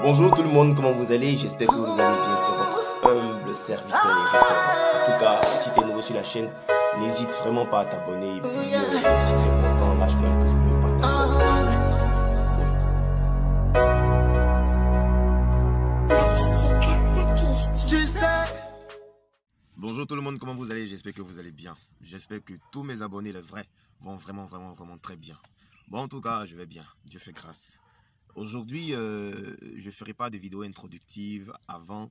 Bonjour tout le monde, comment vous allez J'espère que vous allez bien, c'est votre humble serviteur En tout cas, si tu es nouveau sur la chaîne, n'hésite vraiment pas à t'abonner. si tu es content, lâche-moi un pouce bleu, partage. Bonjour tout le monde, comment vous allez J'espère que vous allez bien. J'espère que tous mes abonnés, les vrais, vont vraiment, vraiment, vraiment très bien. Bon, en tout cas, je vais bien. Dieu fait grâce. Aujourd'hui, euh, je ne ferai pas de vidéo introductive avant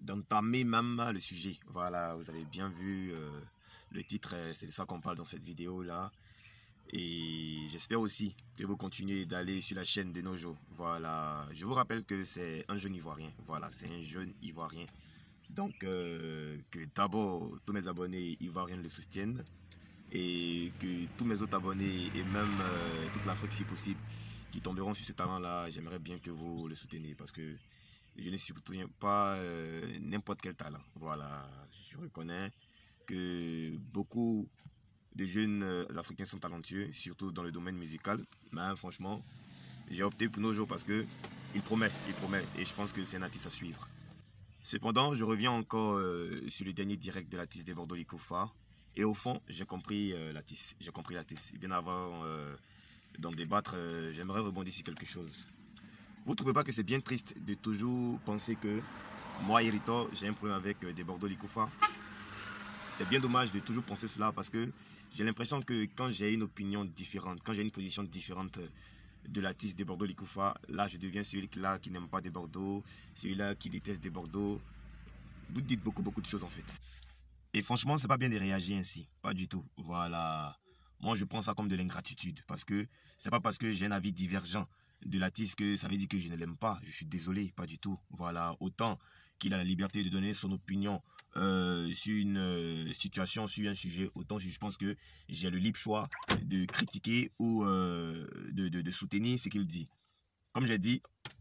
d'entamer même le sujet. Voilà, vous avez bien vu euh, le titre, euh, c'est de ça qu'on parle dans cette vidéo-là. Et j'espère aussi que vous continuez d'aller sur la chaîne de Nojo. Voilà, je vous rappelle que c'est un jeune Ivoirien. Voilà, c'est un jeune Ivoirien. Donc, que d'abord, tous mes abonnés Ivoiriens le soutiennent. Et que tous mes autres abonnés et même toute l'Afrique si possible qui tomberont sur ce talent-là, j'aimerais bien que vous le souteniez parce que je ne soutiens pas euh, n'importe quel talent. Voilà, je reconnais que beaucoup de jeunes euh, Africains sont talentueux, surtout dans le domaine musical. Mais franchement, j'ai opté pour nos jours parce que il promet, il promet, et je pense que c'est un artiste à suivre. Cependant, je reviens encore euh, sur le dernier direct de l'artiste des Bordeaux Et au fond, j'ai compris l'artiste. J'ai compris l'artiste. Bien avant donc, débattre, euh, j'aimerais rebondir sur quelque chose. Vous trouvez pas que c'est bien triste de toujours penser que moi, Yerito, j'ai un problème avec euh, des Bordeaux Likoufa C'est bien dommage de toujours penser cela parce que j'ai l'impression que quand j'ai une opinion différente, quand j'ai une position différente euh, de l'artiste des Bordeaux Likoufa, là, je deviens celui-là qui n'aime pas des Bordeaux, celui-là qui déteste des Bordeaux. Vous dites beaucoup, beaucoup de choses en fait. Et franchement, c'est pas bien de réagir ainsi. Pas du tout. Voilà. Moi, je prends ça comme de l'ingratitude parce que c'est pas parce que j'ai un avis divergent de l'artiste que ça veut dire que je ne l'aime pas. Je suis désolé, pas du tout. Voilà, autant qu'il a la liberté de donner son opinion euh, sur une euh, situation, sur un sujet, autant je pense que j'ai le libre choix de critiquer ou euh, de, de, soutenir ce qu'il dit. Comme j'ai dit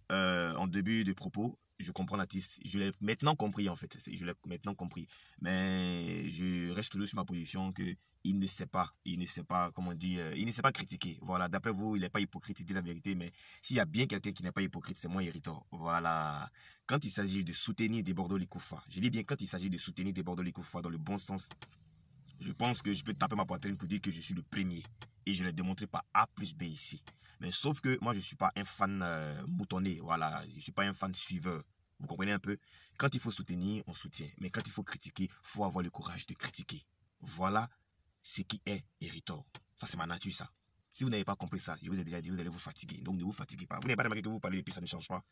en début de propos, je comprends l'artiste. Je l'ai maintenant compris, en fait. Je l'ai maintenant compris. Mais je reste toujours sur ma position que il ne sait pas, il ne sait pas, comment dire, euh, il ne sait pas critiquer. Voilà, d'après vous, il n'est pas hypocrite, il dit la vérité, mais s'il y a bien quelqu'un qui n'est pas hypocrite, c'est moi, Héritot. Voilà. Quand il s'agit de soutenir des Bordeaux Likoufa, je dis bien quand il s'agit de soutenir des Bordeaux Likoufa dans le bon sens, je pense que je peux taper ma poitrine pour dire que je suis le premier. Et je l'ai démontré par A plus B ici. Mais sauf que moi, je ne suis pas un fan euh, moutonné, voilà, je ne suis pas un fan suiveur. Vous comprenez un peu Quand il faut soutenir, on soutient. Mais quand il faut critiquer, il faut avoir le courage de critiquer. Voilà ce qui est héritor. Ça, c'est ma nature, ça. Si vous n'avez pas compris ça, je vous ai déjà dit, vous allez vous fatiguer. Donc, ne vous fatiguez pas. Vous n'avez pas remarqué que vous parlez et puis ça ne change pas.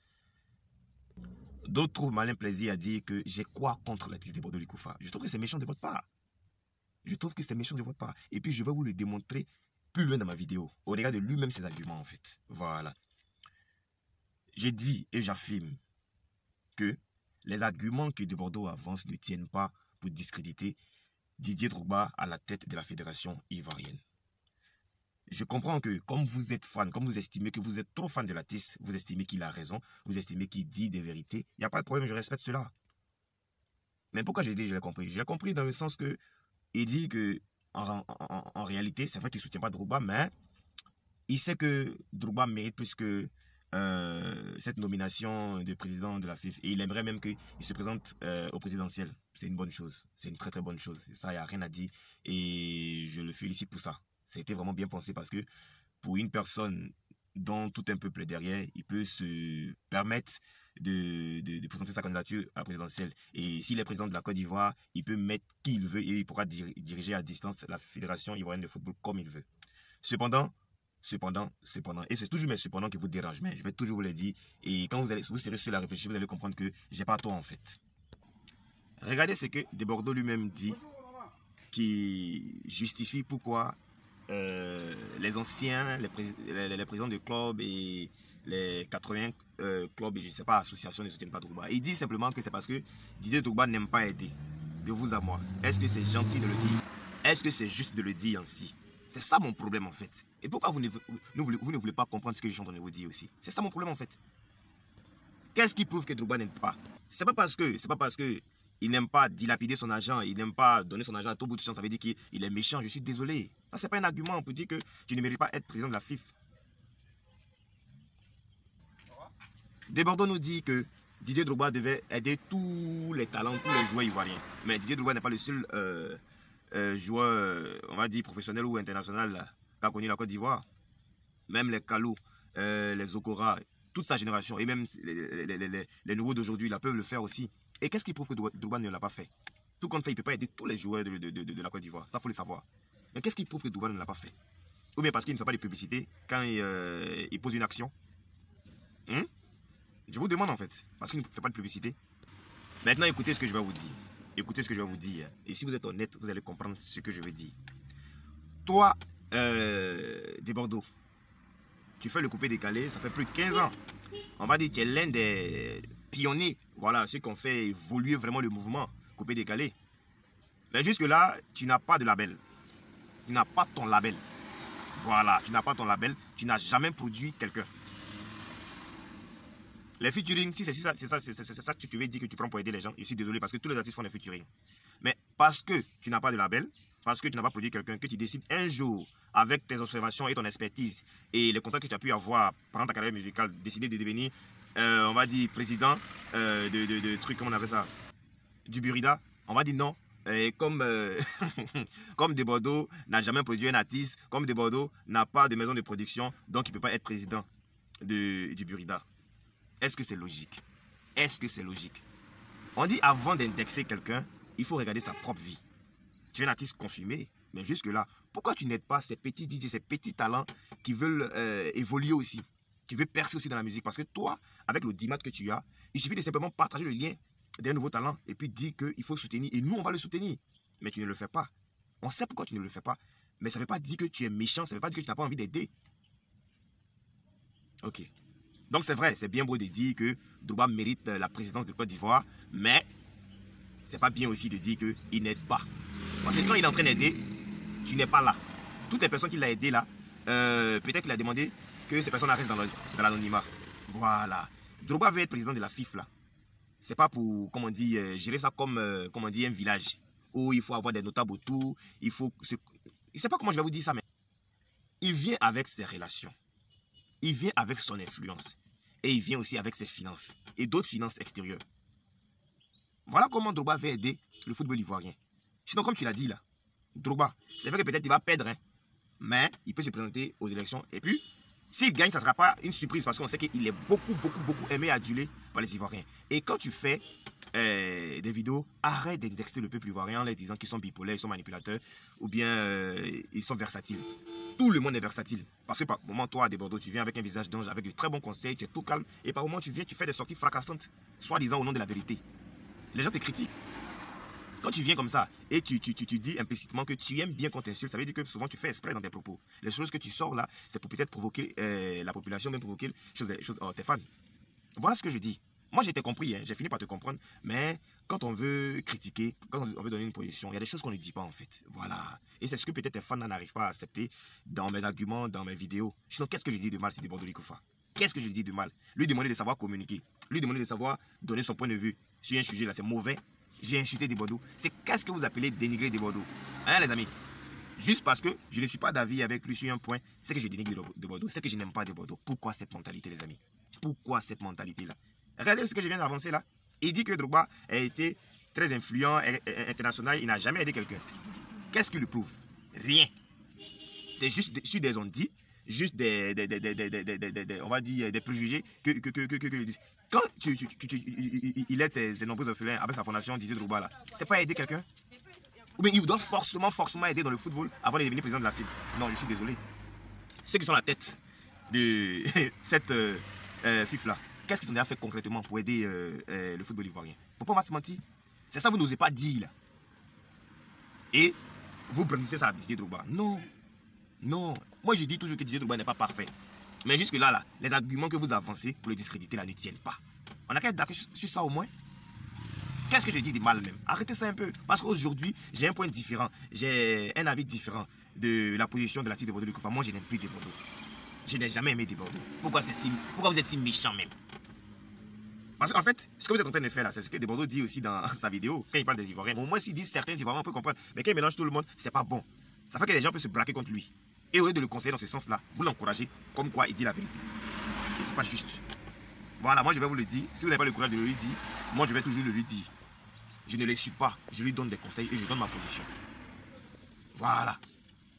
D'autres trouvent malin plaisir à dire que j'ai quoi contre l'artiste de Bordeaux Je trouve que c'est méchant de votre part. Je trouve que c'est méchant de votre part. Et puis, je vais vous le démontrer plus loin dans ma vidéo, au regard de lui-même ses arguments en fait. Voilà. J'ai dit et j'affirme que les arguments que De Bordeaux avance ne tiennent pas pour discréditer Didier Drogba à la tête de la fédération ivoirienne. Je comprends que comme vous êtes fan, comme vous estimez que vous êtes trop fan de la vous estimez qu'il a raison, vous estimez qu'il dit des vérités, il n'y a pas de problème, je respecte cela. Mais pourquoi j'ai dit je l'ai compris j'ai compris dans le sens que il dit que en, réalité, c'est vrai qu'il ne soutient pas Druba mais il sait que Druba mérite plus que euh, cette nomination de président de la FIF. Et il aimerait même qu'il se présente euh, au présidentiel. C'est une bonne chose. C'est une très très bonne chose. Ça, il n'y a rien à dire. Et je le félicite pour ça. Ça a été vraiment bien pensé parce que pour une personne dont tout un peuple est derrière, il peut se permettre de, de, présenter sa candidature à la présidentielle. Et s'il est président de la Côte d'Ivoire, il peut mettre qui il veut et il pourra diriger à distance la Fédération ivoirienne de football comme il veut. Cependant, cependant, cependant, et c'est toujours mes cependant qui vous dérange, mais je vais toujours vous le dire. Et quand vous allez, vous serez sur la réflexion, vous allez comprendre que j'ai pas tort en fait. Regardez ce que De Bordeaux lui-même dit qui justifie pourquoi euh, les anciens, les, présidents de clubs et les 80 euh, clubs et je sais pas, associations ne soutiennent pas Drogba. Il dit simplement que c'est parce que Didier Drogba n'aime pas aider, de vous à moi. Est-ce que c'est gentil de le dire Est-ce que c'est juste de le dire ainsi C'est ça mon problème en fait. Et pourquoi vous ne, vous, voulez pas comprendre ce que je suis en vous dire aussi C'est ça mon problème en fait. Qu'est-ce qui prouve que Drogba n'aime pas C'est pas parce que, c'est pas parce que il n'aime pas dilapider son argent, il n'aime pas donner son argent à tout bout de champ. Ça veut dire qu'il est méchant, je suis désolé. Ça, c'est pas un argument pour dire que tu ne mérites pas être président de la FIF. Desbordeaux nous dit que Didier Drogba devait aider tous les talents, tous les joueurs ivoiriens. Mais Didier Drogba n'est pas le seul euh, euh, joueur, euh, on va dire, professionnel ou international qu'a connu la Côte d'Ivoire. Même les Kalou, les Okora, toute sa génération, et même les, nouveaux d'aujourd'hui, ils peuvent le faire aussi. Et qu'est-ce qui prouve que Douban ne l'a pas fait Tout compte fait, il ne peut pas aider tous les joueurs de, de, de, la Côte d'Ivoire. Ça, faut le savoir. Mais qu'est-ce qui prouve que Douban ne l'a pas fait Ou bien parce qu'il ne fait pas de publicité quand il, euh, pose une action hmm? Je vous demande en fait, parce qu'il ne fait pas de publicité. Maintenant, écoutez ce que je vais vous dire. Écoutez ce que je vais vous dire. Et si vous êtes honnête, vous allez comprendre ce que je vais dire. Toi, euh, des Bordeaux, tu fais le coupé décalé, ça fait plus de 15 ans. On va dire que tu es l'un des pionnier, voilà, ceux qui fait évoluer vraiment le mouvement, coupé décalé. Mais jusque-là, tu n'as pas de label. Tu n'as pas ton label. Voilà, tu n'as pas ton label, tu n'as jamais produit quelqu'un. Les featuring, si c'est ça, ça, ça, que tu veux dire que tu prends pour aider les gens, je suis désolé parce que tous les artistes font des featuring. Mais parce que tu n'as pas de label, parce que tu n'as pas produit quelqu'un, que tu décides un jour, avec tes observations et ton expertise et les contacts que tu as pu avoir pendant ta carrière musicale, décider de devenir euh, on va dire président euh, de, trucs, comment on appelle ça Du Burida. On va dire non. Et comme, euh, comme De Bordeaux n'a jamais produit un artiste, comme De Bordeaux n'a pas de maison de production, donc il ne peut pas être président du Burida. Est-ce que c'est logique Est-ce que c'est logique On dit avant d'indexer quelqu'un, il faut regarder sa propre vie. Tu es un artiste confirmé, mais jusque-là, pourquoi tu n'aides pas ces petits DJ, ces petits talents qui veulent évoluer aussi tu veux percer aussi dans la musique parce que toi, avec le dimat que tu as, il suffit de simplement partager le lien d'un nouveau talent et puis dire qu'il faut soutenir et nous, on va le soutenir. Mais tu ne le fais pas. On sait pourquoi tu ne le fais pas. Mais ça ne veut pas dire que tu es méchant, ça ne veut pas dire que tu n'as pas envie d'aider. Ok. Donc c'est vrai, c'est bien beau de dire que Douba mérite la présidence de Côte d'Ivoire, mais c'est pas bien aussi de dire qu'il n'aide pas. Parce que quand il est en train d'aider, tu n'es pas là. Toutes les personnes qui l'ont aidé là, euh, peut-être qu'il a demandé que ces personnes restent dans l'anonymat. Voilà. Droba veut être président de la FIF là. C'est pas pour, comment on dit, euh, gérer ça comme, euh, comment on dit, un village. Où il faut avoir des notables autour, il faut... Se... Je sais pas comment je vais vous dire ça, mais... Il vient avec ses relations. Il vient avec son influence. Et il vient aussi avec ses finances. Et d'autres finances extérieures. Voilà comment Droba veut aider le football ivoirien. Sinon, comme tu l'as dit là, Droba, c'est vrai que peut-être il va perdre, hein, mais il peut se présenter aux élections et puis s'il gagne, ça ne sera pas une surprise parce qu'on sait qu'il est beaucoup, beaucoup, beaucoup aimé, adulé par les Ivoiriens. Et quand tu fais euh, des vidéos, arrête d'indexer le peuple ivoirien en les disant qu'ils sont bipolaires, ils sont manipulateurs ou bien euh, ils sont versatiles. Tout le monde est versatile. Parce que par moment, toi, à des tu viens avec un visage d'ange, avec de très bons conseils, tu es tout calme. Et par moment, tu viens, tu fais des sorties fracassantes, soi-disant au nom de la vérité. Les gens te critiquent. Quand tu viens comme ça et tu, tu, tu, tu dis implicitement que tu aimes bien qu'on t'insulte, ça veut dire que souvent tu fais exprès dans tes propos. Les choses que tu sors là, c'est pour peut-être provoquer euh, la population, même provoquer Choses, oh, tes fans. Voilà ce que je dis. Moi, j'ai compris, hein. j'ai fini par te comprendre. Mais quand on veut critiquer, quand on veut donner une position, il y a des choses qu'on ne dit pas en fait. Voilà. Et c'est ce que peut-être tes fans n'arrivent pas à accepter dans mes arguments, dans mes vidéos. Sinon, qu'est-ce que je dis de mal, si c'est des Koufa Qu'est-ce que je dis de mal Lui demander de savoir communiquer, lui demander de savoir donner son point de vue sur un sujet là, c'est mauvais j'ai insulté des Bordeaux. C'est qu'est-ce que vous appelez dénigrer des Bordeaux Hein, les amis Juste parce que je ne suis pas d'avis avec lui sur un point, c'est que je dénigre des Bordeaux, c'est que je n'aime pas des Bordeaux. Pourquoi cette mentalité, les amis Pourquoi cette mentalité-là Regardez ce que je viens d'avancer là. Il dit que Drogba a été très influent, euh, euh, international, il n'a jamais aidé quelqu'un. Qu'est-ce qui le prouve Rien. C'est juste sur des on-dit juste des, des, des, des on va dire, euh, des préjugés que, que, que, que Quand il aide ses, nombreux orphelins avec sa fondation Didier Drouba, là, c'est pas aider quelqu'un Ou bien il doit forcément, forcément aider dans le football avant de devenir président de la FIF. Non, je suis désolé. Ceux qui sont à la tête de cette euh, euh, FIF-là, qu'est-ce qu'ils ont déjà fait concrètement pour aider le football ivoirien Faut pas se mentir. C'est ça, vous n'osez pas dire, là. Et vous brandissez ça à Didier Drouba. Non. Non, moi, je dis toujours que Didier Drogba n'est pas parfait. Mais jusque-là, là, les arguments que vous avancez pour le discréditer là, ne tiennent pas. On a qu'à être d'accord sur ça au moins. Qu'est-ce que je dis de mal même Arrêtez ça un peu. Parce qu'aujourd'hui, j'ai un point différent. J'ai un avis différent de la position de la titre de Bordeaux. Enfin, moi, je n'aime plus des Je n'ai jamais aimé des Pourquoi, si... Pourquoi vous êtes si méchant même parce qu'en fait, ce que vous êtes en train de faire là, c'est ce que Desbordeaux dit aussi dans sa vidéo, quand il parle des Ivoiriens. Au moins, s'il dit certains Ivoiriens, on peut comprendre. Mais quand il mélange tout le monde, c'est pas bon. Ça fait que les gens peuvent se braquer contre lui. Et au lieu de le conseiller dans ce sens-là, vous l'encouragez comme quoi il dit la vérité. Et n'est pas juste. Voilà, moi je vais vous le dire. Si vous n'avez pas le courage de le lui dire, moi je vais toujours le lui dire. Je ne les suis pas. Je lui donne des conseils et je donne ma position. Voilà.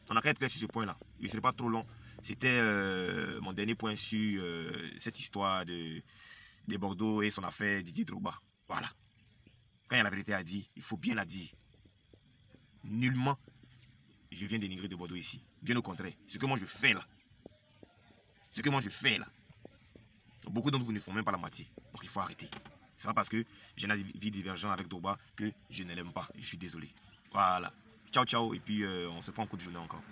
On a qu'à être clair sur ce point-là. Il ne serait pas trop long. C'était euh, mon dernier point sur euh, cette histoire de, Bordeaux et son affaire Didier Drouba. Voilà. Quand il y a la vérité à dire, il faut bien la dire. Nullement, je viens dénigrer de Bordeaux ici. Bien au contraire, ce que moi je fais là, ce que moi je fais là, beaucoup d'entre vous ne font même pas la moitié. Donc il faut arrêter. C'est pas parce que j'ai une vie divergente avec Doba que je ne l'aime pas. Je suis désolé. Voilà. Ciao, ciao. Et puis euh, on se prend un coup de journée encore.